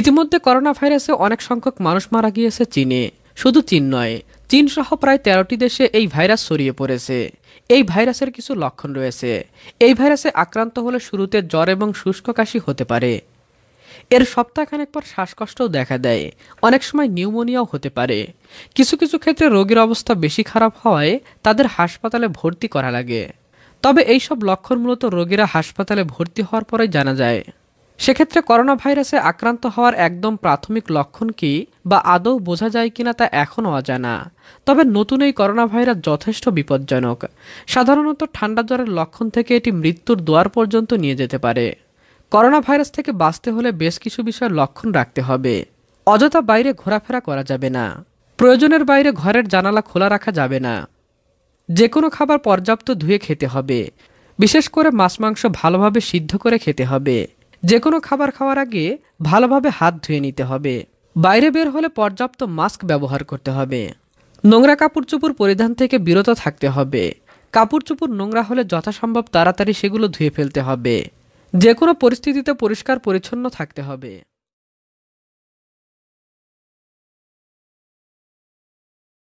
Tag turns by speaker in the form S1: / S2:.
S1: ইতিমধ্যে করোনা ভাইরাসে অনেক সংখ্যক মানুষ মারা গিয়েছে চীনে শুধু চীন নয় চীন সহ প্রায় তেরোটি দেশে এই ভাইরাস ছড়িয়ে পড়েছে এই ভাইরাসের কিছু লক্ষণ রয়েছে এই ভাইরাসে আক্রান্ত হলে শুরুতে জ্বর এবং শুষ্ক কাশি হতে পারে এর সপ্তাহখানেক পর শ্বাসকষ্টও দেখা দেয় অনেক সময় নিউমোনিয়াও হতে পারে কিছু কিছু ক্ষেত্রে রোগীর অবস্থা বেশি খারাপ হওয়ায় তাদের হাসপাতালে ভর্তি করা লাগে তবে এইসব লক্ষণ মূলত রোগীরা হাসপাতালে ভর্তি হওয়ার পরেই জানা যায় সেক্ষেত্রে করোনা ভাইরাসে আক্রান্ত হওয়ার একদম প্রাথমিক লক্ষণ কি বা আদৌ বোঝা যায় কিনা তা এখনও অজানা তবে নতুন এই করোনা ভাইরাস যথেষ্ট বিপজ্জনক সাধারণত ঠান্ডা জ্বরের লক্ষণ থেকে এটি মৃত্যুর দোয়ার পর্যন্ত নিয়ে যেতে পারে করোনা ভাইরাস থেকে বাঁচতে হলে বেশ কিছু বিষয় লক্ষণ রাখতে হবে অযথা বাইরে ঘোরাফেরা করা যাবে না প্রয়োজনের বাইরে ঘরের জানালা খোলা রাখা যাবে না যে কোনো খাবার পর্যাপ্ত ধুয়ে খেতে হবে বিশেষ করে মাছ মাংস ভালোভাবে সিদ্ধ করে খেতে হবে যে কোনো খাবার খাওয়ার আগে ভালোভাবে হাত ধুয়ে নিতে হবে বাইরে বের হলে পর্যাপ্ত মাস্ক ব্যবহার করতে হবে নোংরা কাপড় চোপড় পরিধান থেকে বিরত থাকতে হবে কাপড় চোপড় নোংরা হলে যথাসম্ভব তাড়াতাড়ি সেগুলো ধুয়ে ফেলতে হবে যে কোনো পরিস্থিতিতে পরিষ্কার পরিচ্ছন্ন থাকতে হবে